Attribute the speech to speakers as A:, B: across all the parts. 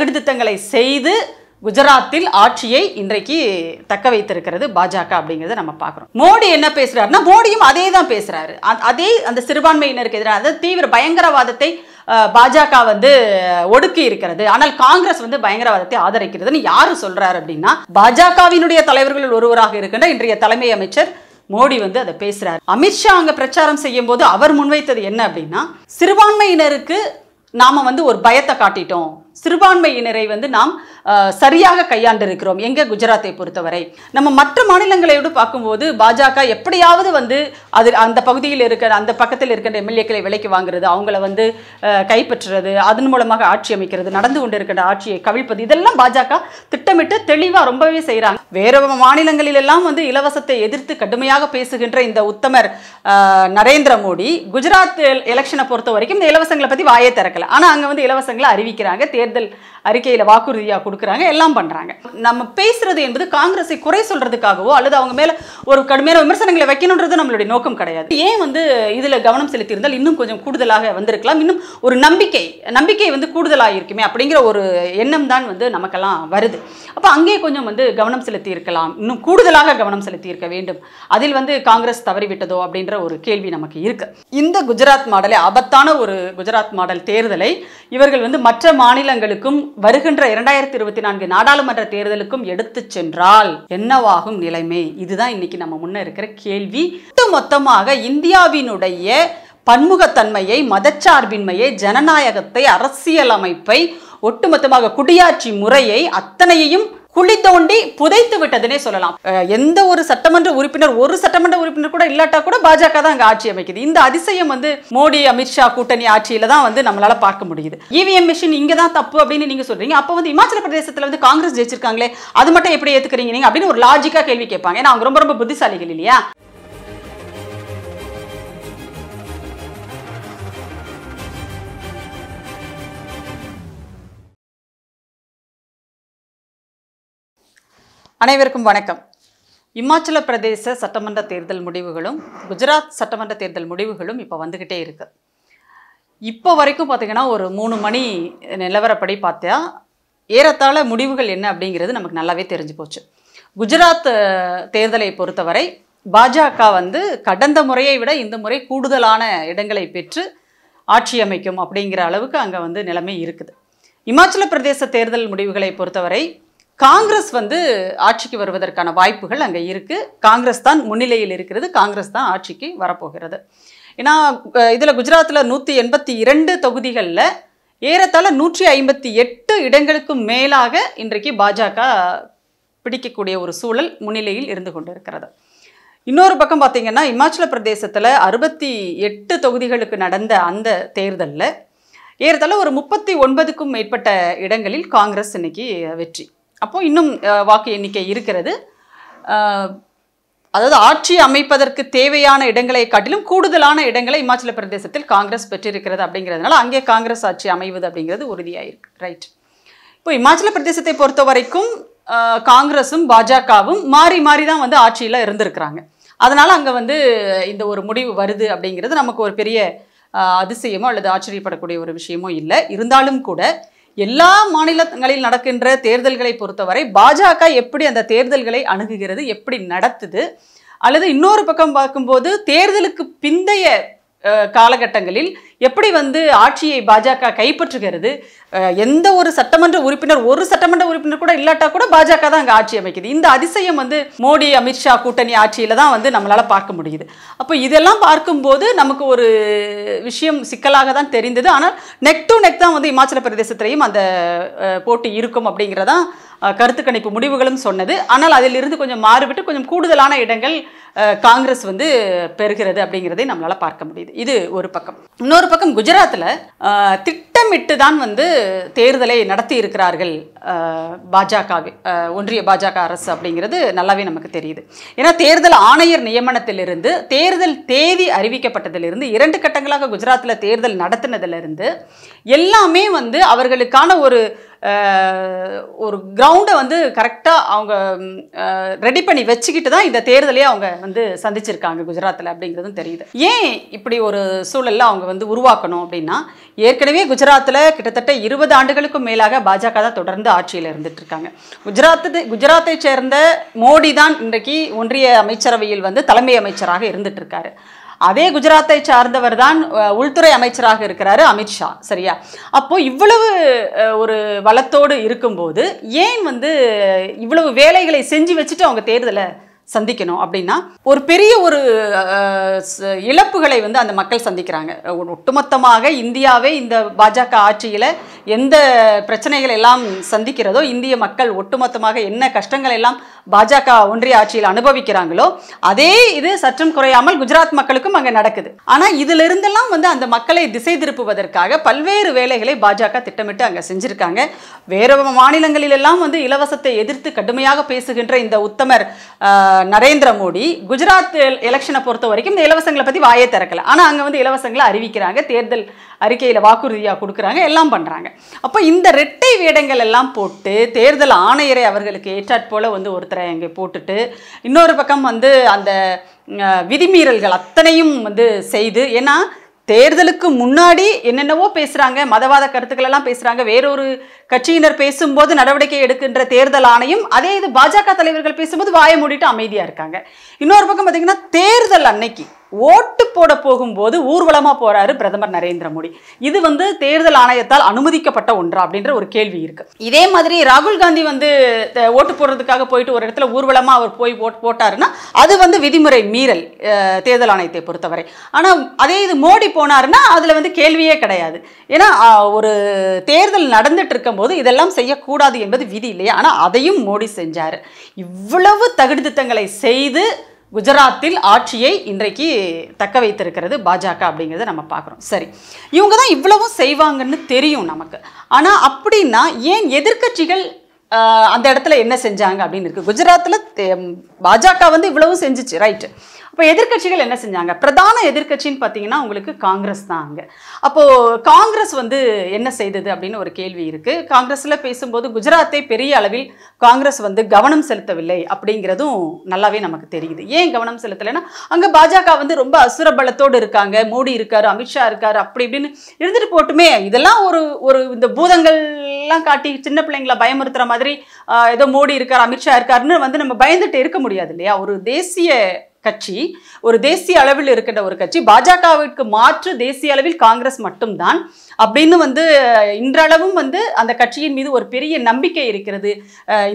A: சகுதிட்டங்களை செய்து குஜராத்தில் ஆட்சியை இன்றைக்கு தக்க வைத்திருக்கிறது பாஜக அப்படிங்கிறத நம்ம பார்க்குறோம் மோடி என்ன பேசுகிறாருன்னா மோடியும் அதே தான் பேசுகிறாரு அதே அந்த சிறுபான்மையினருக்கு எதிராக அதாவது தீவிர பயங்கரவாதத்தை பாஜக வந்து ஒடுக்கி இருக்கிறது ஆனால் காங்கிரஸ் வந்து பயங்கரவாதத்தை ஆதரிக்கிறதுன்னு யாரு சொல்றாரு அப்படின்னா பாஜகவினுடைய தலைவர்களில் ஒருவராக இருக்கின்ற இன்றைய தலைமை அமைச்சர் மோடி வந்து அதை பேசுறாரு அமித்ஷா அங்க பிரச்சாரம் செய்யும் போது அவர் முன்வைத்தது என்ன அப்படின்னா சிறுபான்மையினருக்கு நாம வந்து ஒரு பயத்தை காட்டிட்டோம் சிறுபான்மையினரை வந்து நாம் சரியாக கையாண்டிருக்கிறோம் எங்கே குஜராத்தை பொறுத்தவரை நம்ம மற்ற மாநிலங்களையோடு பார்க்கும்போது பாஜக எப்படியாவது வந்து அது அந்த பகுதியில் இருக்கிற அந்த பக்கத்தில் இருக்கிற எம்எல்ஏக்களை விலைக்கு வாங்குறது அவங்கள வந்து கைப்பற்றுறது அதன் மூலமாக ஆட்சி அமைக்கிறது நடந்து கொண்டிருக்கிற ஆட்சியை கவிழ்ப்பது இதெல்லாம் பாஜக திட்டமிட்டு தெளிவாக ரொம்பவே செய்கிறாங்க வேறு மாநிலங்களிலெல்லாம் வந்து இலவசத்தை எதிர்த்து கடுமையாக பேசுகின்ற இந்த உத்தமர் நரேந்திர மோடி குஜராத் எலெக்ஷனை பொறுத்த வரைக்கும் இந்த இலவசங்களை பற்றி வாயை திறக்கல ஆனால் அங்கே வந்து இலவசங்களை அறிவிக்கிறாங்க தேர்தல் அறிக்கையில் வாக்குறுதியாக கொடுக்குறாங்க எல்லாம் பண்ணுறாங்க நம்ம பேசுறது என்பது காங்கிரஸை குறை சொல்றதுக்காகவோ அல்லது அவங்க மேலே ஒரு கடுமையான விமர்சனங்களை வைக்கணுன்றது நம்மளுடைய நோக்கம் கிடையாது ஏன் வந்து இதில் கவனம் செலுத்தியிருந்தால் இன்னும் கொஞ்சம் கூடுதலாக வந்திருக்கலாம் இன்னும் ஒரு நம்பிக்கை நம்பிக்கை வந்து கூடுதலாக இருக்குமே அப்படிங்கிற ஒரு எண்ணம் தான் வந்து நமக்கெல்லாம் வருது அப்போ அங்கே கொஞ்சம் வந்து கவனம் செலுத்தி இருக்கலாம் இன்னும் கூடுதலாக கவனம் செலுத்தி இருக்க வேண்டும் அதில் வந்து காங்கிரஸ் தவறிவிட்டதோ அப்படின்ற ஒரு கேள்வி நமக்கு இருக்கு இந்த குஜராத் மாடலை ஆபத்தான ஒரு குஜராத் மாடல் தேர்தலை இவர்கள் வந்து மற்ற மாநிலங்களுக்கும் வருகின்ற இரண்டாயிரத்தி இருபத்தி நான்கு நாடாளுமன்ற தேர்தலுக்கும் எடுத்து சென்றால் என்னவாகும் நிலைமை இதுதான் இன்னைக்கு நம்ம முன்ன இருக்கிற கேள்வி மொத்தமாக இந்தியாவினுடைய பன்முகத்தன்மையை மதச்சார்பின்மையை ஜனநாயகத்தை அரசியலமைப்பை ஒட்டுமொத்தமாக குடியாட்சி முறையை அத்தனையையும் குழி தோண்டி புதைத்து விட்டதுனே சொல்லலாம் எந்த ஒரு சட்டமன்ற உறுப்பினர் ஒரு சட்டமன்ற உறுப்பினர் கூட இல்லாட்டா கூட பாஜக தான் அங்கே ஆட்சி அமைக்குது இந்த அதிசயம் வந்து மோடி அமித்ஷா கூட்டணி ஆட்சியில தான் வந்து நம்மளால பார்க்க முடியுது இவிஎம் மிஷின் இங்கே தான் தப்பு அப்படின்னு நீங்க சொல்றீங்க அப்போ வந்து இமாச்சல பிரதேசத்தில் வந்து காங்கிரஸ் ஜெயிச்சிருக்காங்களே அது மட்டும் எப்படி ஏத்துக்கிறீங்க நீங்க அப்படின்னு ஒரு லாஜிக்கா கேள்வி கேட்பாங்க ஏன்னா அவங்க ரொம்ப ரொம்ப புத்திசாலிகள் இல்லையா அனைவருக்கும் வணக்கம் இமாச்சல பிரதேச சட்டமன்ற தேர்தல் முடிவுகளும் குஜராத் சட்டமன்ற தேர்தல் முடிவுகளும் இப்போ வந்துக்கிட்டே இருக்கு இப்போ வரைக்கும் பார்த்திங்கன்னா ஒரு மூணு மணி நிலவரப்படி பார்த்தா ஏறத்தாழ முடிவுகள் என்ன அப்படிங்கிறது நமக்கு நல்லாவே தெரிஞ்சு போச்சு குஜராத் தேர்தலை பொறுத்தவரை பாஜக வந்து கடந்த முறையை விட இந்த முறை கூடுதலான இடங்களை பெற்று ஆட்சி அமைக்கும் அப்படிங்கிற அளவுக்கு அங்கே வந்து நிலைமை இருக்குது இமாச்சல பிரதேச தேர்தல் முடிவுகளை பொறுத்தவரை காங்கிரஸ் வந்து ஆட்சிக்கு வருவதற்கான வாய்ப்புகள் அங்கே இருக்குது காங்கிரஸ் தான் முன்னிலையில் இருக்கிறது காங்கிரஸ் தான் ஆட்சிக்கு வரப்போகிறது ஏன்னா இதில் குஜராத்தில் நூற்றி எண்பத்தி இரண்டு தொகுதிகளில் ஏறத்தாழ நூற்றி ஐம்பத்தி எட்டு இடங்களுக்கு மேலாக இன்றைக்கு பாஜக பிடிக்கக்கூடிய ஒரு சூழல் முன்னிலையில் இருந்து கொண்டிருக்கிறது இன்னொரு பக்கம் பார்த்திங்கன்னா இமாச்சல பிரதேசத்தில் அறுபத்தி எட்டு தொகுதிகளுக்கு நடந்த அந்த தேர்தலில் ஏறத்தாழ ஒரு முப்பத்தி ஒன்பதுக்கும் மேற்பட்ட இடங்களில் காங்கிரஸ் இன்னைக்கு வெற்றி அப்போ இன்னும் வாக்கு எண்ணிக்கை இருக்கிறது அதாவது ஆட்சி அமைப்பதற்கு தேவையான இடங்களை காட்டிலும் கூடுதலான இடங்களை இமாச்சல பிரதேசத்தில் காங்கிரஸ் பெற்றிருக்கிறது அப்படிங்கிறதுனால அங்கே காங்கிரஸ் ஆட்சி அமைவது அப்படிங்கிறது உறுதியாயிருக்கு ரைட் இப்போ இமாச்சல பிரதேசத்தை பொறுத்த வரைக்கும் காங்கிரஸும் பாஜகவும் மாறி மாறி தான் வந்து ஆட்சியில் இருந்திருக்கிறாங்க அதனால் அங்கே வந்து இந்த ஒரு முடிவு வருது அப்படிங்கிறது நமக்கு ஒரு பெரிய அதிசயமோ அல்லது ஆச்சரியப்படக்கூடிய ஒரு விஷயமோ இல்லை இருந்தாலும் கூட எல்லா மாநிலங்களில் நடக்கின்ற தேர்தல்களை பொறுத்தவரை பாஜக எப்படி அந்த தேர்தல்களை அணுகுகிறது எப்படி நடத்துது அல்லது இன்னொரு பக்கம் பார்க்கும்போது தேர்தலுக்கு பிந்தைய காலகட்டங்களில் எப்படி வந்து ஆட்சியை பாஜக கைப்பற்றுகிறது எந்த ஒரு சட்டமன்ற உறுப்பினர் ஒரு சட்டமன்ற உறுப்பினர் கூட இல்லாட்டா கூட பாஜக தான் அங்கே ஆட்சி அமைக்குது இந்த அதிசயம் வந்து மோடி அமித்ஷா கூட்டணி ஆட்சியில் தான் வந்து நம்மளால் பார்க்க முடியுது அப்போ இதெல்லாம் பார்க்கும்போது நமக்கு ஒரு விஷயம் சிக்கலாக தான் தெரிந்தது ஆனால் நெக் டு நெக் தான் வந்து இமாச்சல பிரதேசத்திலையும் அந்த போட்டி இருக்கும் அப்படிங்கிறதான் கருத்து கணிப்பு முடிவுகளும் சொன்னது ஆனால் அதிலிருந்து கொஞ்சம் மாறுபட்டு கொஞ்சம் கூடுதலான இடங்கள் காங்கிரஸ் வந்து பெறுகிறது அப்படிங்கிறதை நம்மளால் பார்க்க முடியுது இது ஒரு பக்கம் இன்னொரு பக்கம் குஜராத்தில் திட்டமிட்டு தான் வந்து தேர்தலை நடத்தி இருக்கிறார்கள் பாஜக ஒன்றிய பாஜக அரசு அப்படிங்கிறது நல்லாவே நமக்கு தெரியுது ஏன்னா தேர்தல் ஆணையர் நியமனத்திலிருந்து தேர்தல் தேதி அறிவிக்கப்பட்டதிலிருந்து இரண்டு கட்டங்களாக குஜராத்தில் தேர்தல் நடத்தினதிலிருந்து எல்லாமே வந்து அவர்களுக்கான ஒரு ஒரு கிரவுண்டை வந்து கரெக்டாக அவங்க ரெடி பண்ணி வச்சுக்கிட்டு தான் இந்த தேர்தலையே அவங்க வந்து சந்திச்சிருக்காங்க குஜராத்தில் அப்படிங்கிறதும் தெரியுது ஏன் இப்படி ஒரு சூழலில் அவங்க வந்து உருவாக்கணும் அப்படின்னா ஏற்கனவே குஜராத்தில் கிட்டத்தட்ட இருபது ஆண்டுகளுக்கும் மேலாக பாஜக தான் தொடர்ந்து ஆட்சியில் இருந்துட்டு இருக்காங்க குஜராத்து குஜராத்தை சேர்ந்த மோடி தான் இன்றைக்கு ஒன்றிய அமைச்சரவையில் வந்து தலைமை அமைச்சராக இருந்துட்டு இருக்காரு அதே குஜராத்தை சார்ந்தவர் தான் உள்துறை அமைச்சராக இருக்கிறாரு அமித்ஷா சரியா அப்போ இவ்வளவு ஒரு வளத்தோடு இருக்கும்போது ஏன் வந்து இவ்வளவு வேலைகளை செஞ்சு வச்சுட்டு அவங்க தேர்தலை சந்திக்கணும் அப்படின்னா ஒரு பெரிய ஒரு இழப்புகளை வந்து அந்த மக்கள் சந்திக்கிறாங்க ஒட்டுமொத்தமாக இந்தியாவே இந்த பாஜக ஆட்சியில் எந்த பிரச்சனைகள் எல்லாம் சந்திக்கிறதோ இந்திய மக்கள் ஒட்டுமொத்தமாக என்ன கஷ்டங்கள் எல்லாம் பாஜக ஒன்றிய ஆட்சியில் அனுபவிக்கிறாங்களோ அதே இது சற்றும் குறையாமல் குஜராத் மக்களுக்கும் அங்கே நடக்குது ஆனால் இதிலிருந்தெல்லாம் வந்து அந்த மக்களை திசை திருப்புவதற்காக பல்வேறு வேலைகளை பாஜக திட்டமிட்டு அங்கே செஞ்சுருக்காங்க வேறு மாநிலங்களிலெல்லாம் வந்து இலவசத்தை எதிர்த்து கடுமையாக பேசுகின்ற இந்த உத்தமர் நரேந்திர மோடி குஜராத் எலெக்ஷனை பொறுத்த வரைக்கும் இந்த இலவசங்களை பற்றி வாயே திறக்கல ஆனால் அங்கே வந்து இலவசங்களை அறிவிக்கிறாங்க தேர்தல் அறிக்கையில் வாக்குறுதியாக கொடுக்குறாங்க எல்லாம் பண்ணுறாங்க அப்போ இந்த ரெட்டை வேடங்கள் எல்லாம் போட்டு தேர்தல் ஆணையரை அவர்களுக்கு ஏற்றாற் போல் வந்து ஒருத்தரை அங்கே போட்டுட்டு இன்னொரு பக்கம் வந்து அந்த விதிமீறல்கள் அத்தனையும் வந்து செய்து ஏன்னா தேர்தலுக்கு முன்னாடி என்னென்னவோ பேசுகிறாங்க மதவாத கருத்துக்கள் எல்லாம் பேசுகிறாங்க வேறொரு கட்சியினர் பேசும்போது நடவடிக்கை எடுக்கின்ற தேர்தல் ஆணையம் அதே இது பாஜக தலைவர்கள் பேசும்போது வாயை மூடிட்டு அமைதியாக இருக்காங்க இன்னொரு பக்கம் பார்த்திங்கன்னா தேர்தல் அன்னைக்கு ஓட்டு போட போகும்போது ஊர்வலமாக போறாரு பிரதமர் நரேந்திர மோடி இது வந்து தேர்தல் ஆணையத்தால் அனுமதிக்கப்பட்ட ஒன்றா அப்படின்ற ஒரு கேள்வி இருக்கு இதே மாதிரி ராகுல் காந்தி வந்து ஓட்டு போடுறதுக்காக போயிட்டு ஒரு இடத்துல ஊர்வலமாக அவர் போய் ஓட் போட்டாருன்னா அது வந்து விதிமுறை மீறல் தேர்தல் ஆணையத்தை பொறுத்தவரை ஆனால் அதே இது மோடி போனாருன்னா அதில் வந்து கேள்வியே கிடையாது ஏன்னா ஒரு தேர்தல் நடந்துட்டு இருக்கும்போது இதெல்லாம் செய்யக்கூடாது என்பது விதி இல்லையா ஆனால் அதையும் மோடி செஞ்சார் இவ்வளவு திட்டங்களை செய்து குஜராத்தில் ஆட்சியை இன்றைக்கு தக்க வைத்திருக்கிறது பாஜக அப்படிங்கிறத நம்ம பார்க்குறோம் சரி இவங்க தான் இவ்வளவும் செய்வாங்கன்னு தெரியும் நமக்கு ஆனால் அப்படின்னா ஏன் எதிர்கட்சிகள் அந்த இடத்துல என்ன செஞ்சாங்க அப்படின்னு இருக்குது குஜராத்தில் பாஜக வந்து இவ்வளவும் செஞ்சிச்சு ரைட்டு அப்போ எதிர்கட்சிகள் என்ன செஞ்சாங்க பிரதான எதிர்கட்சின்னு பார்த்தீங்கன்னா உங்களுக்கு காங்கிரஸ் தான் அங்கே அப்போது காங்கிரஸ் வந்து என்ன செய்தது அப்படின்னு ஒரு கேள்வி இருக்குது காங்கிரஸில் பேசும்போது குஜராத்தை பெரிய அளவில் காங்கிரஸ் வந்து கவனம் செலுத்தவில்லை அப்படிங்கிறதும் நல்லாவே நமக்கு தெரியுது ஏன் கவனம் செலுத்தலைன்னா அங்கே பாஜக வந்து ரொம்ப அசுர பலத்தோடு இருக்காங்க மோடி இருக்கார் அமித்ஷா இருக்கார் அப்படி இப்படின்னு இருந்துட்டு போட்டுமே இதெல்லாம் ஒரு ஒரு இந்த பூதங்கள்லாம் காட்டி சின்ன பிள்ளைங்களை பயமுறுத்துற மாதிரி ஏதோ மோடி இருக்கார் அமித்ஷா இருக்காருன்னு வந்து நம்ம பயந்துட்டு இருக்க முடியாது இல்லையா ஒரு தேசிய கட்சி ஒரு தேசிய அளவில் இருக்கின்ற ஒரு கட்சி பாஜகவிற்கு மாற்று தேசிய அளவில் காங்கிரஸ் மட்டும்தான் அப்படின்னு வந்து இன்றளவும் வந்து அந்த கட்சியின் மீது ஒரு பெரிய நம்பிக்கை இருக்கிறது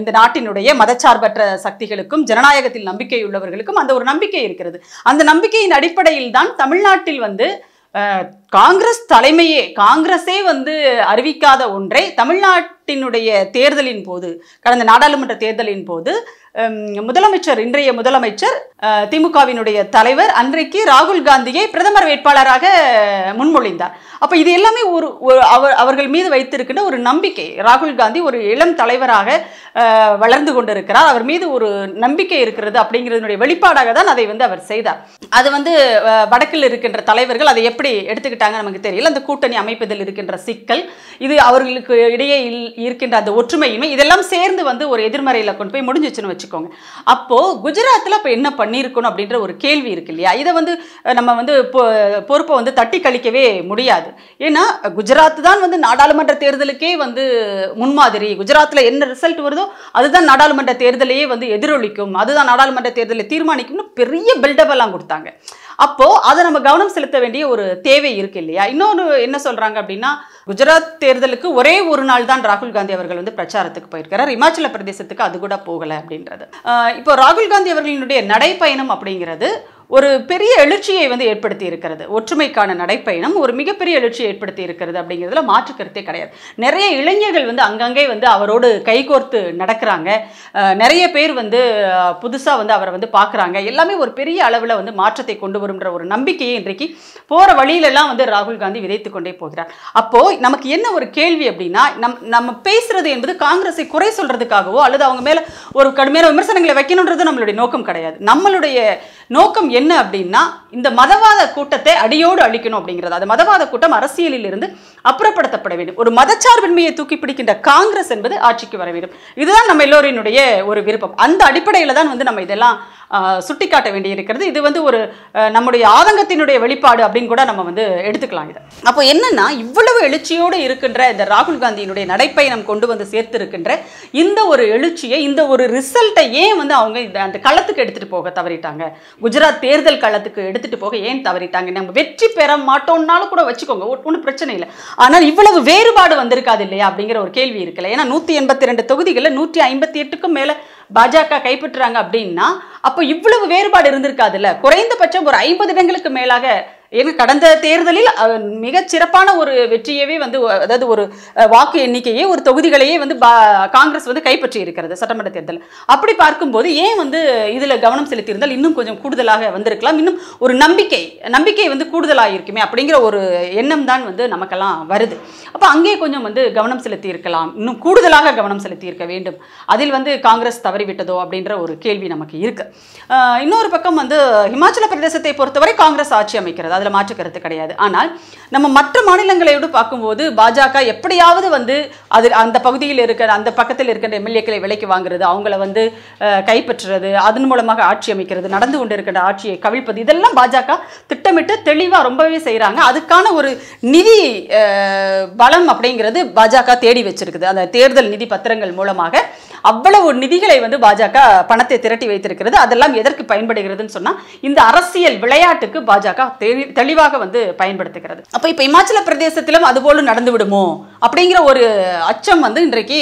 A: இந்த நாட்டினுடைய மதச்சார்பற்ற சக்திகளுக்கும் ஜனநாயகத்தில் நம்பிக்கை உள்ளவர்களுக்கும் அந்த ஒரு நம்பிக்கை இருக்கிறது அந்த நம்பிக்கையின் அடிப்படையில் தான் தமிழ்நாட்டில் வந்து காங்கிரஸ் தலைமையே காங்கிரஸே வந்து அறிவிக்காத ஒன்றை தமிழ்நாட்டினுடைய தேர்தலின் போது கடந்த நாடாளுமன்ற தேர்தலின் போது முதலமைச்சர் இன்றைய முதலமைச்சர் திமுகவினுடைய தலைவர் அன்றைக்கு ராகுல் காந்தியை பிரதமர் வேட்பாளராக முன்மொழிந்தார் அப்போ இது எல்லாமே ஒரு அவர் அவர்கள் மீது வைத்திருக்கின்ற ஒரு நம்பிக்கை ராகுல் காந்தி ஒரு இளம் தலைவராக வளர்ந்து கொண்டிருக்கிறார் அவர் மீது ஒரு நம்பிக்கை இருக்கிறது அப்படிங்கிறதுனுடைய வெளிப்பாடாக தான் அதை வந்து அவர் செய்தார் அது வந்து வடக்கில் இருக்கின்ற தலைவர்கள் அதை எப்படி எடுத்துக்கிட்டாங்க நமக்கு தெரியல அந்த கூட்டணி அமைப்பதில் இருக்கின்ற சிக்கல் இது அவர்களுக்கு இடையே இருக்கின்ற அந்த ஒற்றுமையுமே இதெல்லாம் சேர்ந்து வந்து ஒரு எதிர்மறையில் கொண்டு போய் முடிஞ்சிச்சுன்னு வச்சுக்கோங்க அப்போது குஜராத்தில் இப்போ என்ன பண்ண பண்ணியிருக்கணும் அப்படின்ற ஒரு கேள்வி இருக்கு இல்லையா இதை வந்து நம்ம வந்து பொறுப்பை வந்து தட்டி கழிக்கவே முடியாது ஏன்னா குஜராத் தான் வந்து நாடாளுமன்ற தேர்தலுக்கே வந்து முன்மாதிரி குஜராத்தில் என்ன ரிசல்ட் வருதோ அதுதான் நாடாளுமன்ற தேர்தலையே வந்து எதிரொலிக்கும் அதுதான் நாடாளுமன்ற தேர்தலை தீர்மானிக்கும்னு பெரிய பில்டப் எல்லாம் கொடுத்தாங்க அப்போது அதை நம்ம கவனம் செலுத்த வேண்டிய ஒரு தேவை இருக்கு இல்லையா இன்னொன்று என்ன சொல்கிறாங்க அப்படின்னா குஜராத் தேர்தலுக்கு ஒரே ஒரு நாள் தான் ராகுல் காந்தி அவர்கள் வந்து பிரச்சாரத்துக்கு போயிருக்கிறார் இமாச்சல பிரதேசத்துக்கு அது கூட போகலை அப்படின்றது இப்போ ராகுல் காந்தி அவர்களினுடைய நடைப்பயணம் அப்படிங்கிறது ஒரு பெரிய எழுச்சியை வந்து ஏற்படுத்தி இருக்கிறது ஒற்றுமைக்கான நடைப்பயணம் ஒரு மிகப்பெரிய எழுச்சியை ஏற்படுத்தி இருக்கிறது அப்படிங்கிறதுல மாற்று கருத்தே கிடையாது நிறைய இளைஞர்கள் வந்து அங்கங்கே வந்து அவரோடு கைகோர்த்து நடக்கிறாங்க நிறைய பேர் வந்து புதுசாக வந்து அவரை வந்து பார்க்குறாங்க எல்லாமே ஒரு பெரிய அளவில் வந்து மாற்றத்தை கொண்டு வரும்ன்ற ஒரு நம்பிக்கையை இன்றைக்கு போகிற வழியிலெல்லாம் வந்து ராகுல் காந்தி விதைத்து கொண்டே போகிறார் அப்போது நமக்கு என்ன ஒரு கேள்வி அப்படின்னா நம் நம்ம பேசுறது என்பது காங்கிரஸை குறை சொல்கிறதுக்காகவோ அல்லது அவங்க மேலே ஒரு கடுமையான விமர்சனங்களை வைக்கணுன்றது நம்மளுடைய நோக்கம் கிடையாது நம்மளுடைய நோக்கம் என்ன அப்படின்னா இந்த மதவாத கூட்டத்தை அடியோடு அழிக்கணும் அப்படிங்கிறது அது மதவாத கூட்டம் அரசியலில் இருந்து அப்புறப்படுத்தப்பட வேண்டும் ஒரு மதச்சார்பின்மையை தூக்கி பிடிக்கின்ற காங்கிரஸ் என்பது ஆட்சிக்கு வர வேண்டும் இதுதான் நம்ம எல்லோரினுடைய ஒரு விருப்பம் அந்த அடிப்படையில் தான் வந்து நம்ம இதெல்லாம் சுட்டிக்காட்ட வேண்டியிருக்கிறது இது வந்து ஒரு நம்முடைய ஆதங்கத்தினுடைய வெளிப்பாடு அப்படின்னு கூட நம்ம வந்து எடுத்துக்கலாம் இதை அப்போ என்னென்னா இவ்வளவு எழுச்சியோடு இருக்கின்ற இந்த ராகுல் காந்தியினுடைய நடைப்பயணம் கொண்டு வந்து சேர்த்திருக்கின்ற இந்த ஒரு எழுச்சியை இந்த ஒரு ரிசல்ட்டை ஏன் வந்து அவங்க இந்த அந்த களத்துக்கு எடுத்துகிட்டு போக தவறிட்டாங்க குஜராத் தேர்தல் களத்துக்கு எடுத்துகிட்டு போக ஏன் தவறிட்டாங்க நம்ம வெற்றி பெற மாட்டோம்னாலும் கூட வச்சுக்கோங்க ஒன்றும் பிரச்சனை இல்லை ஆனால் இவ்வளவு வேறுபாடு வந்திருக்காது இல்லையா அப்படிங்கிற ஒரு கேள்வி இருக்குல்ல ஏன்னா நூற்றி எண்பத்தி ரெண்டு தொகுதிகளில் நூற்றி ஐம்பத்தி எட்டுக்கும் மேலே பாஜக கைப்பற்றுறாங்க அப்படின்னா அப்போ இவ்வளவு வேறுபாடு இருந்திருக்காதுல்ல குறைந்தபட்சம் ஒரு ஐம்பது இடங்களுக்கு மேலாக ஏன்னா கடந்த தேர்தலில் மிக சிறப்பான ஒரு வெற்றியவே வந்து அதாவது ஒரு வாக்கு எண்ணிக்கையே ஒரு தொகுதிகளையே வந்து காங்கிரஸ் வந்து கைப்பற்றி இருக்கிறது சட்டமன்ற தேர்தல் அப்படி பார்க்கும்போது ஏன் வந்து இதில் கவனம் செலுத்தியிருந்தால் இன்னும் கொஞ்சம் கூடுதலாக வந்திருக்கலாம் இன்னும் ஒரு நம்பிக்கை நம்பிக்கை வந்து கூடுதலாக இருக்குமே அப்படிங்கிற ஒரு எண்ணம் தான் வந்து நமக்கெல்லாம் வருது அப்போ அங்கேயே கொஞ்சம் வந்து கவனம் செலுத்தி இருக்கலாம் இன்னும் கூடுதலாக கவனம் செலுத்தி இருக்க வேண்டும் அதில் வந்து காங்கிரஸ் தவறிவிட்டதோ அப்படின்ற ஒரு கேள்வி நமக்கு இருக்கு இன்னொரு பக்கம் வந்து இமாச்சல பிரதேசத்தை பொறுத்தவரை காங்கிரஸ் ஆட்சி அமைக்கிறது அதில் மாற்றுக்கருத்து கிடையாது ஆனால் நம்ம மற்ற மாநிலங்களையோடு பார்க்கும்போது பாஜக எப்படியாவது வந்து அது அந்த பகுதியில் இருக்கிற அந்த பக்கத்தில் இருக்கிற எம்எல்ஏக்களை விலைக்கு வாங்குறது அவங்கள வந்து கைப்பற்றுறது அதன் மூலமாக ஆட்சி அமைக்கிறது நடந்து கொண்டு ஆட்சியை கவிழ்ப்பது இதெல்லாம் பாஜக திட்டமிட்டு தெளிவாக ரொம்பவே செய்கிறாங்க அதுக்கான ஒரு நிதி பலம் அப்படிங்கிறது பாஜக தேடி வச்சிருக்குது அந்த தேர்தல் நிதி பத்திரங்கள் மூலமாக அவ்வளவு நிதிகளை வந்து பாஜக பணத்தை திரட்டி வைத்திருக்கிறது அதெல்லாம் எதற்கு பயன்படுகிறதுன்னு சொன்னால் இந்த அரசியல் விளையாட்டுக்கு பாஜக தெளிவாக வந்து பயன்படுத்துகிறது அப்போ இப்போ இமாச்சல பிரதேசத்திலும் அதுபோல நடந்து விடுமோ அப்படிங்கிற ஒரு அச்சம் வந்து இன்றைக்கு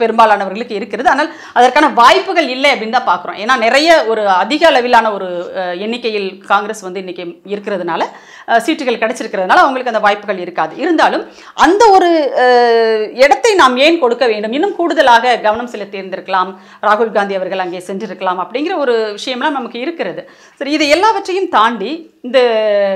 A: பெரும்பாலானவர்களுக்கு இருக்கிறது ஆனால் அதற்கான வாய்ப்புகள் இல்லை அப்படின்னு தான் பார்க்குறோம் ஏன்னா நிறைய ஒரு அதிக அளவிலான ஒரு எண்ணிக்கையில் காங்கிரஸ் வந்து இன்றைக்கி இருக்கிறதுனால சீட்டுகள் கிடைச்சிருக்கிறதுனால அவங்களுக்கு அந்த வாய்ப்புகள் இருக்காது இருந்தாலும் அந்த ஒரு இடத்தை நாம் ஏன் கொடுக்க வேண்டும் இன்னும் கூடுதலாக கவனம் செலுத்தி இருந்திருக்கலாம் ராகுல் காந்தி அவர்கள் அங்கே சென்றிருக்கலாம் அப்படிங்கிற ஒரு விஷயம்லாம் நமக்கு இருக்கிறது சரி இது எல்லாவற்றையும் தாண்டி இந்த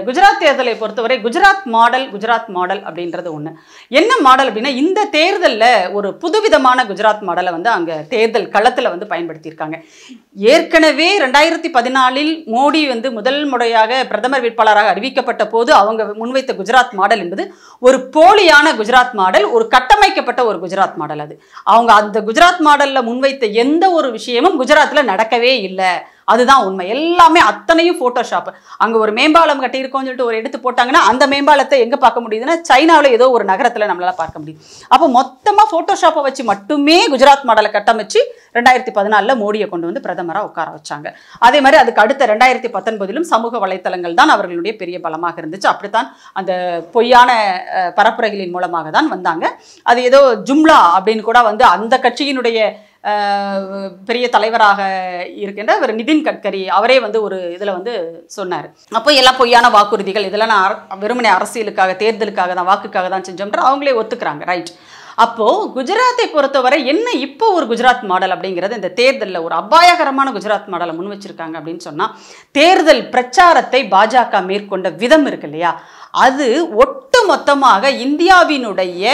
A: குஜராத் தேர்தலை பொறுத்தவரை குஜராத் மாடல் குஜராத் மாடல் அப்படின்றது ஒன்று என்ன மாடல் அப்படின்னா இந்த தேர்தலில் ஒரு புதுவிதமான குஜராத் மாடலை வந்து அங்கே தேர்தல் களத்தில் வந்து பயன்படுத்தியிருக்காங்க ஏற்கனவே ரெண்டாயிரத்தி பதினாலில் மோடி வந்து முதல் முறையாக பிரதமர் வேட்பாளராக அறிவிக்கப்பட்ட போது அவங்க முன்வைத்த குஜராத் மாடல் என்பது ஒரு போலியான குஜராத் மாடல் ஒரு கட்டமைக்கப்பட்ட ஒரு குஜராத் மாடல் அது அவங்க அந்த குஜராத் மாடலில் முன்வைத்த எந்த ஒரு விஷயமும் குஜராத்தில் நடக்கவே இல்லை அதுதான் உண்மை எல்லாமே அத்தனையும் ஃபோட்டோஷாப் அங்கே ஒரு மேம்பாலம் கட்டியிருக்கோம்னு சொல்லிட்டு ஒரு எடுத்து போட்டாங்கன்னா அந்த மேம்பாலத்தை எங்கே பார்க்க முடியுதுன்னா சைனாவில் ஏதோ ஒரு நகரத்தில் நம்மளால் பார்க்க முடியும் அப்போ மொத்தமாக ஃபோட்டோஷாப்பை வச்சு மட்டுமே குஜராத் மாடலை கட்டமைச்சு ரெண்டாயிரத்தி பதினாலில் மோடியை கொண்டு வந்து பிரதமராக உட்கார வச்சாங்க அதே மாதிரி அதுக்கு அடுத்த ரெண்டாயிரத்தி பத்தொன்பதிலும் சமூக வலைத்தளங்கள் தான் அவர்களுடைய பெரிய பலமாக இருந்துச்சு அப்படித்தான் அந்த பொய்யான பரப்புரைகளின் மூலமாக தான் வந்தாங்க அது ஏதோ ஜும்லா அப்படின்னு கூட வந்து அந்த கட்சியினுடைய பெரிய தலைவராக இருக்கின்ற ஒரு நிதின் கட்கரி அவரே வந்து ஒரு இதில் வந்து சொன்னார் அப்போ எல்லாம் பொய்யான வாக்குறுதிகள் இதெல்லாம் நான் வெறுமனே அரசியலுக்காக தேர்தலுக்காக தான் வாக்குக்காக தான் செஞ்சோம்ன்ற அவங்களே ஒத்துக்கிறாங்க ரைட் அப்போது குஜராத்தை பொறுத்தவரை என்ன இப்போ ஒரு குஜராத் மாடல் அப்படிங்கிறது இந்த தேர்தலில் ஒரு அபாயகரமான குஜராத் மாடலை முன் வச்சுருக்காங்க அப்படின்னு சொன்னால் தேர்தல் பிரச்சாரத்தை பாஜக மேற்கொண்ட விதம் இருக்கு இல்லையா அது ஒட்டு மொத்தமாக இந்தியாவினுடைய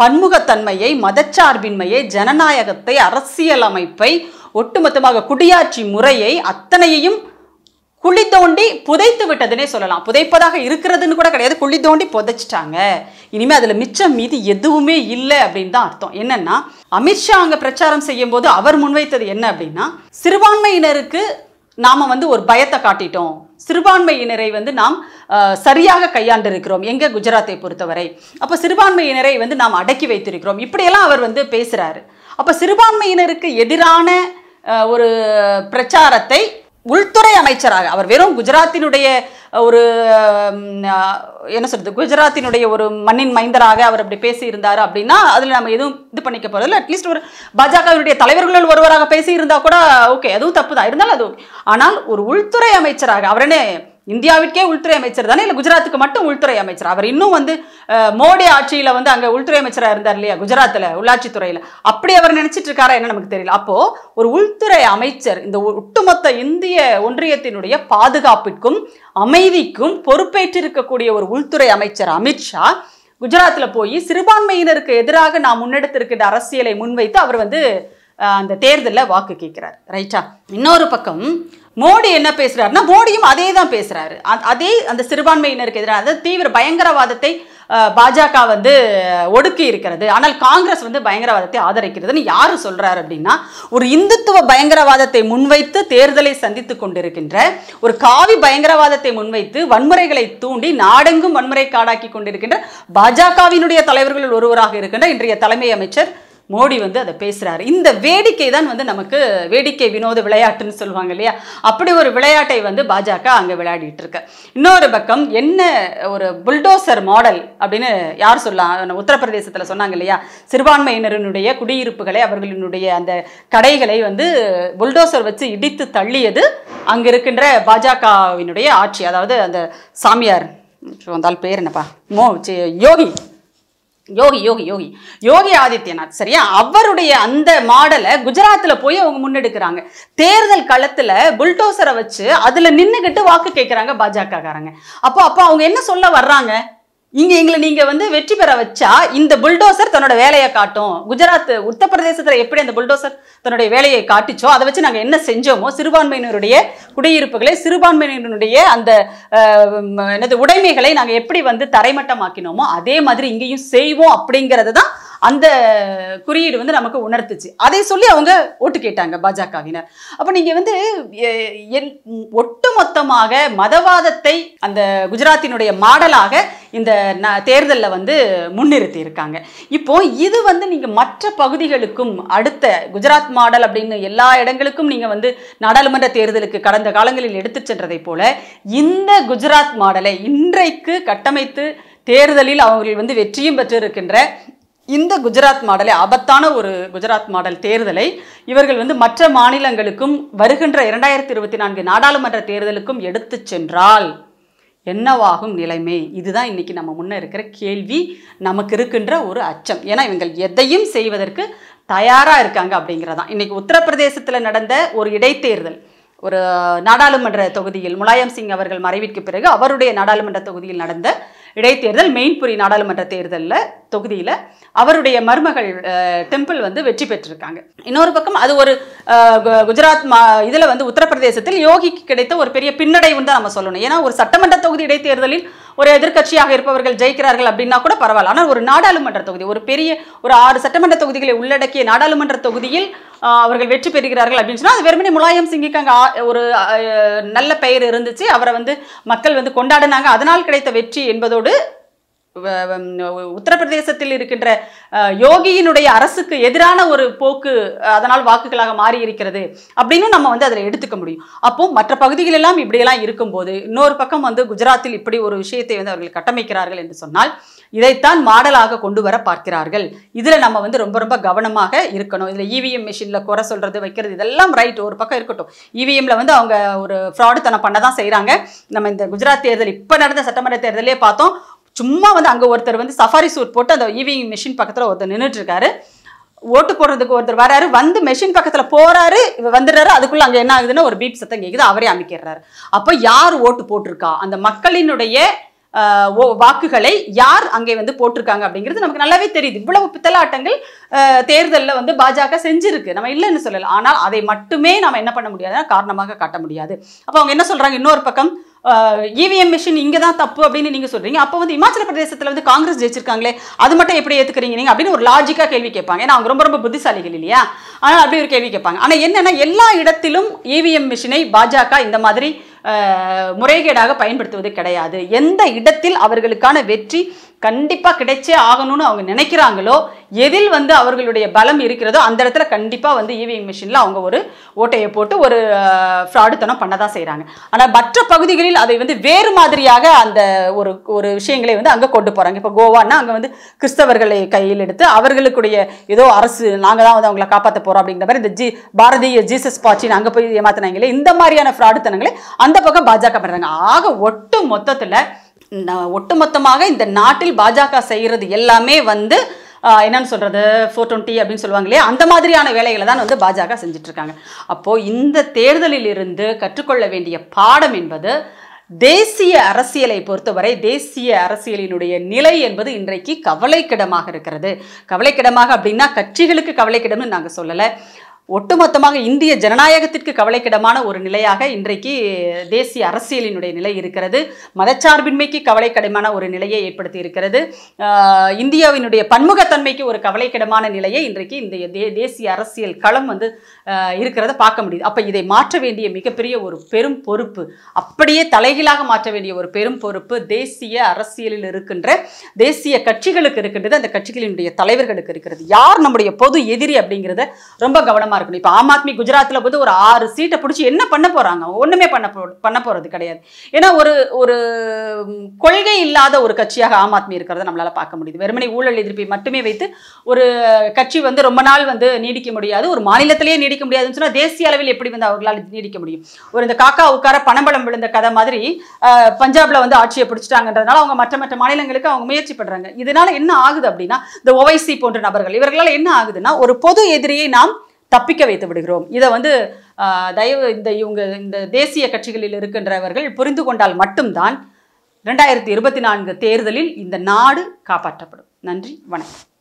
A: பன்முகத்தன்மையை மதச்சார்பின்மையை ஜனநாயகத்தை அரசியலமைப்பை ஒட்டுமொத்தமாக குடியாட்சி முறையை அத்தனையையும் குழி தோண்டி புதைத்து விட்டதுனே சொல்லலாம் புதைப்பதாக இருக்கிறதுன்னு கூட கிடையாது குழி தோண்டி புதைச்சிட்டாங்க இனிமேல் அதில் மிச்சம் மீது எதுவுமே இல்லை அப்படின்னு தான் அர்த்தம் என்னன்னா அமித்ஷா அங்கே பிரச்சாரம் செய்யும் போது அவர் முன்வைத்தது என்ன அப்படின்னா சிறுபான்மையினருக்கு நாம் வந்து ஒரு பயத்தை காட்டிட்டோம் சிறுபான்மையினரை வந்து நாம் சரியாக கையாண்டிருக்கிறோம் எங்கே குஜராத்தை பொறுத்தவரை அப்போ சிறுபான்மையினரை வந்து நாம் அடக்கி வைத்திருக்கிறோம் இப்படியெல்லாம் அவர் வந்து பேசுகிறாரு அப்போ சிறுபான்மையினருக்கு எதிரான ஒரு பிரச்சாரத்தை உள்துறை அமைச்சராக அவர் வெறும் குஜராத்தினுடைய ஒரு என்ன சொல்றது குஜராத்தினுடைய ஒரு மண்ணின் மைந்தராக அவர் அப்படி பேசியிருந்தார் அப்படின்னா அதில் நம்ம எதுவும் இது பண்ணிக்க போகிறதில்ல அட்லீஸ்ட் ஒரு பாஜகவினுடைய தலைவர்களில் ஒருவராக பேசியிருந்தா கூட ஓகே அதுவும் தப்பு தான் இருந்தாலும் அது ஓகே ஆனால் ஒரு உள்துறை அமைச்சராக அவரனே இந்தியாவிற்கே உள்துறை அமைச்சர் தானே இல்லை குஜராத்துக்கு மட்டும் உள்துறை அமைச்சர் அவர் இன்னும் வந்து மோடி ஆட்சியில் வந்து அங்கே உள்துறை அமைச்சராக இருந்தார் இல்லையா குஜராத்தில் உள்ளாட்சித்துறையில் அப்படி அவர் நினச்சிட்டு இருக்காரா என்ன நமக்கு தெரியல அப்போது ஒரு உள்துறை அமைச்சர் இந்த ஒட்டுமொத்த இந்திய ஒன்றியத்தினுடைய பாதுகாப்பிற்கும் அமைதிக்கும் பொறுப்பேற்றிருக்கக்கூடிய ஒரு உள்துறை அமைச்சர் அமித்ஷா குஜராத்தில் போய் சிறுபான்மையினருக்கு எதிராக நாம் முன்னெடுத்திருக்கிற அரசியலை முன்வைத்து அவர் வந்து அந்த தேர்தலில் வாக்கு கேட்கிறார் ரைட்டா இன்னொரு பக்கம் மோடி என்ன பேசுறாருன்னா மோடியும் அதே தான் பேசுறாரு அதே அந்த சிறுபான்மையினருக்கு எதிராக தீவிர பயங்கரவாதத்தை பாஜக வந்து ஒடுக்கி இருக்கிறது ஆனால் காங்கிரஸ் வந்து பயங்கரவாதத்தை ஆதரிக்கிறதுன்னு யாரு சொல்றாரு அப்படின்னா ஒரு இந்துத்துவ பயங்கரவாதத்தை முன்வைத்து தேர்தலை சந்தித்து கொண்டிருக்கின்ற ஒரு காவி பயங்கரவாதத்தை முன்வைத்து வன்முறைகளை தூண்டி நாடெங்கும் வன்முறை காடாக்கி கொண்டிருக்கின்ற பாஜகவினுடைய தலைவர்களில் ஒருவராக இருக்கின்ற இன்றைய தலைமை அமைச்சர் மோடி வந்து அதை பேசுகிறாரு இந்த வேடிக்கை தான் வந்து நமக்கு வேடிக்கை வினோத விளையாட்டுன்னு சொல்லுவாங்க இல்லையா அப்படி ஒரு விளையாட்டை வந்து பாஜக அங்கே விளையாடிட்டு இருக்கு இன்னொரு பக்கம் என்ன ஒரு புல்டோசர் மாடல் அப்படின்னு யார் சொல்லலாம் உத்தரப்பிரதேசத்தில் சொன்னாங்க இல்லையா சிறுபான்மையினரினுடைய குடியிருப்புகளை அவர்களினுடைய அந்த கடைகளை வந்து புல்டோசர் வச்சு இடித்து தள்ளியது அங்கே இருக்கின்ற பாஜகவினுடைய ஆட்சி அதாவது அந்த சாமியார் வந்தால் பேர் என்னப்பா மோ யோகி யோகி யோகி யோகி யோகி ஆதித்யநாத் சரியா அவருடைய அந்த மாடலை குஜராத்தில் போய் அவங்க முன்னெடுக்கிறாங்க தேர்தல் களத்தில் புல்டோசரை வச்சு அதில் நின்றுக்கிட்டு வாக்கு கேட்குறாங்க பாஜக காரங்க அப்போ அப்போ அவங்க என்ன சொல்ல வர்றாங்க இங்க எங்களை நீங்க வந்து வெற்றி பெற வச்சா இந்த புல்டோசர் தன்னோட வேலையை காட்டும் குஜராத் உத்தரப்பிரதேசத்துல எப்படி அந்த புல்டோசர் தன்னுடைய வேலையை காட்டிச்சோ அதை வச்சு நாங்க என்ன செஞ்சோமோ சிறுபான்மையினருடைய குடியிருப்புகளை சிறுபான்மையினருடைய அந்த என்னது உடைமைகளை நாங்க எப்படி வந்து தரைமட்டமாக்கினோமோ அதே மாதிரி இங்கேயும் செய்வோம் அப்படிங்கிறது தான் அந்த குறியீடு வந்து நமக்கு உணர்த்துச்சு அதை சொல்லி அவங்க ஓட்டு கேட்டாங்க பாஜகவினர் அப்போ நீங்கள் வந்து ஒட்டுமொத்தமாக மதவாதத்தை அந்த குஜராத்தினுடைய மாடலாக இந்த தேர்தலில் வந்து முன்னிறுத்தி இருக்காங்க இப்போ இது வந்து நீங்கள் மற்ற பகுதிகளுக்கும் அடுத்த குஜராத் மாடல் அப்படின்னு எல்லா இடங்களுக்கும் நீங்கள் வந்து நாடாளுமன்ற தேர்தலுக்கு கடந்த காலங்களில் எடுத்து சென்றதை போல இந்த குஜராத் மாடலை இன்றைக்கு கட்டமைத்து தேர்தலில் அவர்கள் வந்து வெற்றியும் பெற்றிருக்கின்ற இந்த குஜராத் மாடலை ஆபத்தான ஒரு குஜராத் மாடல் தேர்தலை இவர்கள் வந்து மற்ற மாநிலங்களுக்கும் வருகின்ற இரண்டாயிரத்தி இருபத்தி நான்கு நாடாளுமன்ற தேர்தலுக்கும் எடுத்து சென்றால் என்னவாகும் நிலைமை இதுதான் இன்றைக்கி நம்ம முன்னே இருக்கிற கேள்வி நமக்கு இருக்கின்ற ஒரு அச்சம் ஏன்னா இவங்கள் எதையும் செய்வதற்கு தயாராக இருக்காங்க அப்படிங்கிறதான் இன்றைக்கி உத்தரப்பிரதேசத்தில் நடந்த ஒரு இடைத்தேர்தல் ஒரு நாடாளுமன்ற தொகுதியில் முலாயம் சிங் அவர்கள் மறைவிற்கு பிறகு அவருடைய நாடாளுமன்ற தொகுதியில் நடந்த இடைத்தேர்தல் மெயின்புரி நாடாளுமன்ற தேர்தலில் தொகுதியில் அவருடைய மருமகள் டெம்பிள் வந்து வெற்றி பெற்றிருக்காங்க இன்னொரு பக்கம் அது ஒரு குஜராத் மா இதில் வந்து உத்தரப்பிரதேசத்தில் யோகிக்கு கிடைத்த ஒரு பெரிய பின்னடைவு தான் நம்ம சொல்லணும் ஏன்னா ஒரு சட்டமன்ற தொகுதி இடைத்தேர்தலில் ஒரு எதிர்கட்சியாக இருப்பவர்கள் ஜெயிக்கிறார்கள் அப்படின்னா கூட பரவாயில்ல ஆனால் ஒரு நாடாளுமன்ற தொகுதி ஒரு பெரிய ஒரு ஆறு சட்டமன்ற தொகுதிகளை உள்ளடக்கிய நாடாளுமன்ற தொகுதியில் அவர்கள் வெற்றி பெறுகிறார்கள் அப்படின்னு சொன்னால் அது வெறுமனே முலாயம் சிங்கிக்கு அங்கே ஒரு நல்ல பெயர் இருந்துச்சு அவரை வந்து மக்கள் வந்து கொண்டாடினாங்க அதனால் கிடைத்த வெற்றி என்பதோடு உத்தரப்பிரதேசத்தில் இருக்கின்ற யோகியினுடைய அரசுக்கு எதிரான ஒரு போக்கு அதனால் வாக்குகளாக மாறி இருக்கிறது அப்படின்னு நம்ம வந்து அதில் எடுத்துக்க முடியும் அப்போ மற்ற பகுதிகளெல்லாம் இப்படியெல்லாம் இருக்கும்போது இன்னொரு பக்கம் வந்து குஜராத்தில் இப்படி ஒரு விஷயத்தை வந்து அவர்கள் கட்டமைக்கிறார்கள் என்று சொன்னால் இதைத்தான் மாடலாக கொண்டு வர பார்க்கிறார்கள் இதில் நம்ம வந்து ரொம்ப ரொம்ப கவனமாக இருக்கணும் இதில் இவிஎம் மிஷினில் குறை சொல்கிறது வைக்கிறது இதெல்லாம் ரைட் ஒரு பக்கம் இருக்கட்டும் இவிஎம்மில் e வந்து அவங்க ஒரு ஃப்ராடு தனம் பண்ண தான் செய்கிறாங்க நம்ம இந்த குஜராத் தேர்தல் இப்போ நடந்த சட்டமன்ற தேர்தலே பார்த்தோம் சும்மா வந்து அங்கே ஒருத்தர் வந்து சஃபாரி சூட் போட்டு அந்த இவிஎம் e மிஷின் பக்கத்தில் ஒருத்தர் நின்றுட்டுருக்காரு ஓட்டு போடுறதுக்கு ஒருத்தர் வராரு வந்து மெஷின் பக்கத்தில் போறாரு வந்துடுறாரு அதுக்குள்ள அங்கே என்ன ஆகுதுன்னா ஒரு பீப் சத்தம் கேட்குது அவரே அமைக்கிறாரு அப்போ யார் ஓட்டு போட்டிருக்கா அந்த மக்களினுடைய வாக்குகளை யார் அங்கே வந்து போட்டிருக்காங்க அப்படிங்கிறது நமக்கு நல்லாவே தெரியுது இவ்வளவு பித்தலாட்டங்கள் தேர்தலில் வந்து பாஜக செஞ்சிருக்கு நம்ம இல்லைன்னு சொல்லலை ஆனால் அதை மட்டுமே நாம் என்ன பண்ண முடியாதுன்னா காரணமாக காட்ட முடியாது அப்போ அவங்க என்ன சொல்கிறாங்க இன்னொரு பக்கம் இவிஎம் மிஷின் e இங்கே தான் தப்பு அப்படின்னு நீங்கள் சொல்கிறீங்க அப்போ வந்து இமாச்சல பிரதேசத்தில் வந்து காங்கிரஸ் ஜெயிச்சிருக்காங்களே அது மட்டும் எப்படி ஏற்றுக்கிறீங்க நீங்கள் அப்படின்னு ஒரு லாஜிக்காக கேள்வி கேட்பாங்க ஏன்னா அவங்க ரொம்ப ரொம்ப புத்திசாலிகள் இல்லையா ஆனால் அப்படி ஒரு கேள்வி கேட்பாங்க ஆனால் என்னென்னா எல்லா இடத்திலும் இவிஎம் e மிஷினை பாஜக இந்த மாதிரி முறைகேடாக பயன்படுத்துவது கிடையாது எந்த இடத்தில் அவர்களுக்கான வெற்றி கண்டிப்பாக கிடைச்சே ஆகணும்னு அவங்க நினைக்கிறாங்களோ எதில் வந்து அவர்களுடைய பலம் இருக்கிறதோ அந்த இடத்துல கண்டிப்பாக வந்து இவிஎம் e மிஷினில் அவங்க ஒரு ஓட்டையை போட்டு ஒரு ஃப்ராடுத்தனம் பண்ண தான் செய்கிறாங்க ஆனால் மற்ற பகுதிகளில் அதை வந்து வேறு மாதிரியாக அந்த ஒரு ஒரு விஷயங்களை வந்து அங்கே கொண்டு போகிறாங்க இப்போ கோவான்னா அங்கே வந்து கிறிஸ்தவர்களை கையில் எடுத்து அவர்களுக்குடைய ஏதோ அரசு நாங்கள் தான் வந்து அவங்கள காப்பாற்ற போகிறோம் அப்படிங்கிற மாதிரி இந்த ஜி பாரதிய ஜீசஸ் பாட்சின்னு அங்கே போய் ஏமாத்தினாங்களே இந்த மாதிரியான ஃப்ராடுத்தனங்களை அந்த பக்கம் பாஜக பண்ணுறாங்க ஆக ஒட்டு மொத்தத்தில் ஒட்டுமொத்தமாக இந்த நாட்டில் பாஜக செய்கிறது எல்லாமே வந்து என்னன்னு சொல்கிறது ஃபோர் டுவெண்ட்டி அப்படின்னு சொல்லுவாங்க இல்லையா அந்த மாதிரியான வேலைகளை தான் வந்து பாஜக செஞ்சிட்ருக்காங்க அப்போது இந்த தேர்தலில் இருந்து கற்றுக்கொள்ள வேண்டிய பாடம் என்பது தேசிய அரசியலை பொறுத்தவரை தேசிய அரசியலினுடைய நிலை என்பது இன்றைக்கு கவலைக்கிடமாக இருக்கிறது கவலைக்கிடமாக அப்படின்னா கட்சிகளுக்கு கவலைக்கிடம்னு நாங்கள் சொல்லலை ஒட்டுமொத்தமாக இந்திய ஜனநாயகத்திற்கு கவலைக்கிடமான ஒரு நிலையாக இன்றைக்கு தேசிய அரசியலினுடைய நிலை இருக்கிறது மதச்சார்பின்மைக்கு கவலைக்கிடமான ஒரு நிலையை ஏற்படுத்தி இருக்கிறது இந்தியாவினுடைய பன்முகத்தன்மைக்கு ஒரு கவலைக்கிடமான நிலையை இன்றைக்கு இந்த தேசிய அரசியல் களம் வந்து இருக்கிறத பார்க்க முடியுது அப்போ இதை மாற்ற வேண்டிய மிகப்பெரிய ஒரு பெரும் பொறுப்பு அப்படியே தலைகீழாக மாற்ற வேண்டிய ஒரு பெரும் பொறுப்பு தேசிய அரசியலில் இருக்கின்ற தேசிய கட்சிகளுக்கு இருக்கின்றது அந்த கட்சிகளினுடைய தலைவர்களுக்கு இருக்கிறது யார் நம்முடைய பொது எதிரி அப்படிங்கிறத ரொம்ப கவனம் பாடமா இருக்கணும் இப்போ ஆம் ஆத்மி குஜராத்தில் போது ஒரு ஆறு சீட்டை பிடிச்சி என்ன பண்ண போறாங்க ஒண்ணுமே பண்ண போ பண்ண போறது கிடையாது ஏன்னா ஒரு ஒரு கொள்கை இல்லாத ஒரு கட்சியாக ஆம் ஆத்மி இருக்கிறத நம்மளால பார்க்க முடியுது வெறுமனை ஊழல் எதிர்ப்பை மட்டுமே வைத்து ஒரு கட்சி வந்து ரொம்ப நாள் வந்து நீடிக்க முடியாது ஒரு மாநிலத்திலேயே நீடிக்க முடியாதுன்னு சொன்னால் தேசிய அளவில் எப்படி வந்து அவர்களால் நீடிக்க முடியும் ஒரு இந்த காக்கா உட்கார பணம்பலம் விழுந்த கதை மாதிரி பஞ்சாப்ல வந்து ஆட்சியை பிடிச்சிட்டாங்கன்றதுனால அவங்க மற்ற மற்ற மாநிலங்களுக்கு அவங்க முயற்சி பண்றாங்க இதனால என்ன ஆகுது அப்படின்னா இந்த ஓவைசி போன்ற நபர்கள் இவர்களால் என்ன ஆகுதுன்னா ஒரு பொது எதிரியை நாம் தப்பிக்க வைத்து விடுகிறோம் இதை வந்து தயவு இந்த இவங்க இந்த தேசிய கட்சிகளில் இருக்கின்றவர்கள் புரிந்து கொண்டால் மட்டும்தான் ரெண்டாயிரத்தி இருபத்தி நான்கு தேர்தலில் இந்த நாடு காப்பாற்றப்படும் நன்றி வணக்கம்